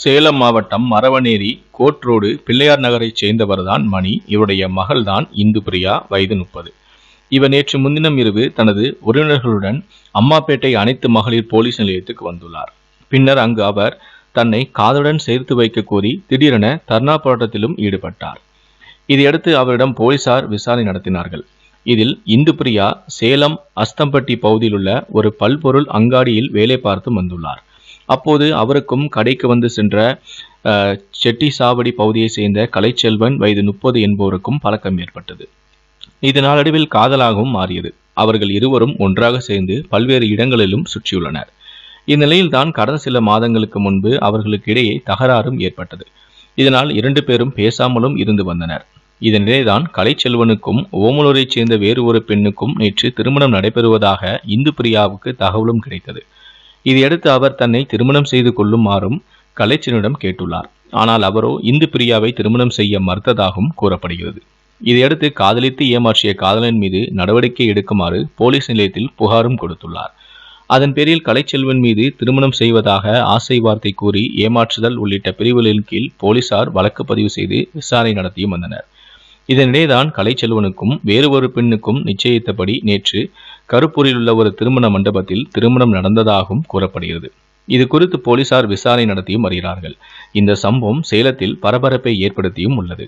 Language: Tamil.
சேலம் மாவட்டம் மரவனேரி கோட்ரோடு பிள்ளையார் நகரைச் சேர்ந்தவர்தான் மணி இவருடைய மகள்தான் பிரியா வயது முப்பது இவர் நேற்று முன்தினம் இரவு தனது உறவினர்களுடன் அம்மாப்பேட்டை அனைத்து மகளிர் போலீஸ் நிலையத்துக்கு வந்துள்ளார் பின்னர் அங்கு அவர் தன்னை காதலுடன் சேர்த்து வைக்க கோரி திடீரென தர்ணா போராட்டத்திலும் ஈடுபட்டார் இதையடுத்து அவரிடம் போலீசார் விசாரணை நடத்தினார்கள் இதில் இந்துபிரியா சேலம் அஸ்தம்பட்டி பகுதியில் உள்ள ஒரு பல்பொருள் அங்காடியில் வேலை பார்த்து வந்துள்ளார் அப்போது அவருக்கும் கடைக்கு வந்து சென்ற செட்டி சாவடி பகுதியை சேர்ந்த கலைச்செல்வன் வயது முப்பது என்பவருக்கும் பழக்கம் ஏற்பட்டது இது நாளடைவில் காதலாகவும் மாறியது அவர்கள் இருவரும் ஒன்றாக சேர்ந்து பல்வேறு இடங்களிலும் சுற்றியுள்ளனர் இந்நிலையில்தான் கடந்த சில மாதங்களுக்கு முன்பு அவர்களுக்கு இடையே தகராறும் ஏற்பட்டது இதனால் இரண்டு பேரும் பேசாமலும் இருந்து வந்தனர் இதனிடையேதான் கலைச்செல்வனுக்கும் ஓமலூரைச் சேர்ந்த வேறு ஒரு பெண்ணுக்கும் நேற்று திருமணம் நடைபெறுவதாக இந்து பிரியாவுக்கு தகவலும் கிடைத்தது இதையடுத்து அவர் தன்னை திருமணம் செய்து கொள்ளுமாறும் கலைச்சனிடம் கேட்டுள்ளார் ஆனால் அவரோ இந்து பிரியாவை திருமணம் செய்ய மறுத்ததாகவும் கூறப்படுகிறது இதையடுத்து காதலித்து ஏமாற்றிய காதலன் மீது நடவடிக்கை எடுக்குமாறு போலீஸ் நிலையத்தில் புகாரும் கொடுத்துள்ளார் அதன் பேரில் கலைச்செல்வன் மீது திருமணம் செய்வதாக ஆசை வார்த்தை கூறி ஏமாற்றுதல் உள்ளிட்ட பிரிவுகளின் கீழ் போலீசார் வழக்கு பதிவு செய்து விசாரணை நடத்தியும் வந்தனர் இதனிடையேதான் கலைச்செல்வனுக்கும் வேறு ஒரு பெண்ணுக்கும் நிச்சயித்தபடி நேற்று கருப்பூரில் உள்ள ஒரு திருமண மண்டபத்தில் திருமணம் நடந்ததாகவும் கூறப்படுகிறது இது குறித்து போலீசார் விசாரணை நடத்தியும் வருகிறார்கள் இந்த சம்பவம் சேலத்தில் பரபரப்பை ஏற்படுத்தியும் உள்ளது